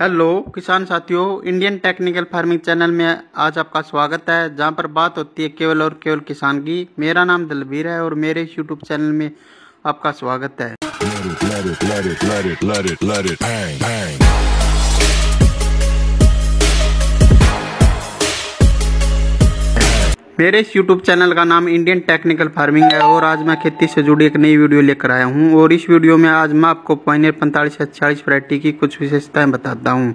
hello किसान साथियों Indian technical farming channel में आज आपका स्वागत है जहां पर बात होती है केवल और केवल किसान की मेरा नाम दलबीर है और मेरे यूट्यूब चैनल में आपका स्वागत है मेरे इस यूट्यूब चैनल का नाम इंडियन टेक्निकल फार्मिंग है और आज मैं खेती से जुड़ी एक नई वीडियो लेकर आया हूँ और इस वीडियो में आज मैं आपको पॉइनर पैंतालीस से छियालीस वरायटी की कुछ विशेषताएं बताता हूँ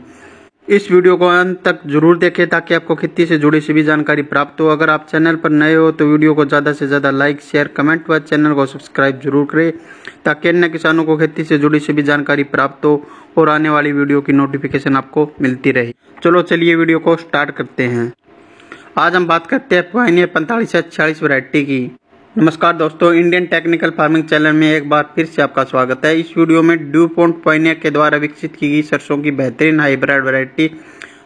इस वीडियो को अंत तक जरूर देखें ताकि आपको खेती से जुड़ी सभी जानकारी प्राप्त हो अगर आप चैनल पर नए हो तो वीडियो को ज़्यादा से ज़्यादा लाइक शेयर कमेंट व चैनल को सब्सक्राइब जरूर करें ताकि अन्य किसानों को खेती से जुड़ी सभी जानकारी प्राप्त हो और आने वाली वीडियो की नोटिफिकेशन आपको मिलती रहे चलो चलिए वीडियो को स्टार्ट करते हैं आज हम बात करते हैं पुआनी पैंतालीस से छियालीस वरायटी की नमस्कार दोस्तों इंडियन टेक्निकल फार्मिंग चैनल में एक बार फिर से आपका स्वागत है इस वीडियो में ड्यू पॉइंट पाइनियर के द्वारा विकसित की गई सरसों की बेहतरीन हाइब्रिड वैरायटी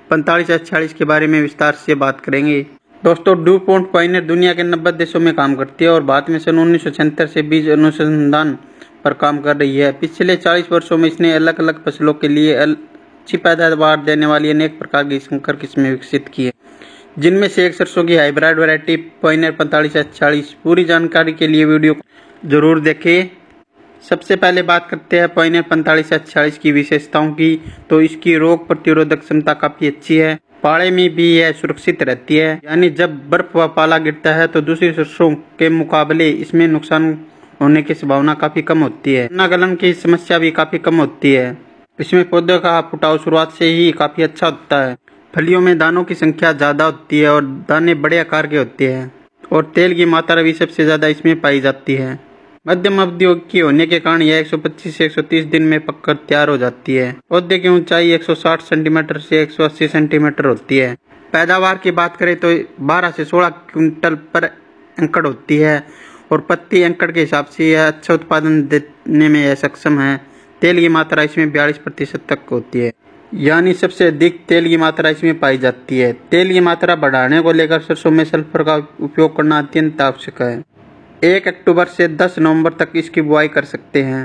पैंतालीस से छियालीस के बारे में विस्तार से बात करेंगे दोस्तों ड्यू पॉइंट पाइनियर दुनिया के नब्बे देशों में काम करती है और भारत में सन उन्नीस से बीज अनुसंधान पर काम कर रही है पिछले चालीस वर्षो में इसने अलग अलग फसलों के लिए अच्छी पैदावार देने वाली अनेक प्रकार की संकर किस्में विकसित की है जिनमें से एक सरसों की हाइब्रिड वैरायटी पॉइनर पैंतालीस चालीस पूरी जानकारी के लिए वीडियो जरूर देखें सबसे पहले बात करते हैं पॉइनर पैंतालीस चालीस की विशेषताओं की तो इसकी रोग प्रतिरोधक क्षमता काफ़ी अच्छी है पाड़े में भी यह सुरक्षित रहती है यानी जब बर्फ व पाला गिरता है तो दूसरी सरसों के मुकाबले इसमें नुकसान होने की संभावना काफ़ी कम होती है ना गलन की समस्या भी काफ़ी कम होती है इसमें पौधे का फुटाव शुरुआत से ही काफ़ी अच्छा होता है फलियों में दानों की संख्या ज़्यादा होती है और दाने बड़े आकार के होते हैं और तेल की मात्रा भी सबसे ज़्यादा इसमें पाई जाती है मध्यम अवधि की होने के कारण यह 125 से 130 दिन में पककर तैयार हो जाती है पौधे की ऊंचाई 160 सेंटीमीटर से 180 सेंटीमीटर होती है पैदावार की बात करें तो 12 से 16 क्विंटल पर एंकड़ होती है और पत्ती एंकड़ के हिसाब से यह अच्छा उत्पादन देने में यह सक्षम है तेल की मात्रा इसमें बयालीस प्रतिशत तक होती है यानी सबसे अधिक तेल की मात्रा इसमें पाई जाती है तेल की मात्रा बढ़ाने को लेकर सरसों में सल्फर का उपयोग करना अत्यंत आवश्यक है एक अक्टूबर से दस नवंबर तक इसकी बुआई कर सकते हैं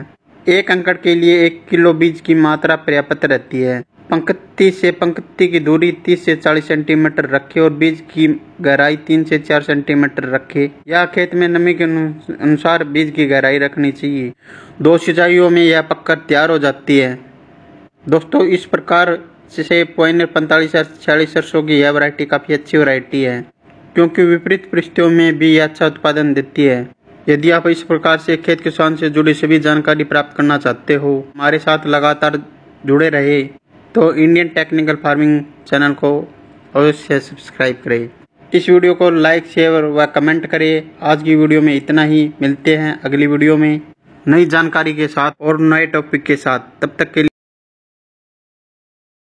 एक अंकड़ के लिए एक किलो बीज की मात्रा पर्याप्त रहती है पंक्ति से पंक्ति की दूरी 30 से 40 सेंटीमीटर रखें और बीज की गहराई 3 से 4 सेंटीमीटर रखें या खेत में नमी के अनुसार बीज की गहराई रखनी चाहिए दो सिंचाइयों में यह पककर तैयार हो जाती है दोस्तों इस प्रकार जैसे पॉइंट पैंतालीस या छियालीस सरसों की यह वरायटी काफ़ी अच्छी वरायटी है क्योंकि विपरीत परिस्थितियों में भी यह अच्छा उत्पादन देती है यदि आप इस प्रकार से खेत किसान से जुड़ी सभी जानकारी प्राप्त करना चाहते हो हमारे साथ लगातार जुड़े रहे तो इंडियन टेक्निकल फार्मिंग चैनल को अवश्य सब्सक्राइब करें इस वीडियो को लाइक शेयर व कमेंट करें आज की वीडियो में इतना ही मिलते हैं अगली वीडियो में नई जानकारी के साथ और नए टॉपिक के साथ तब तक के लिए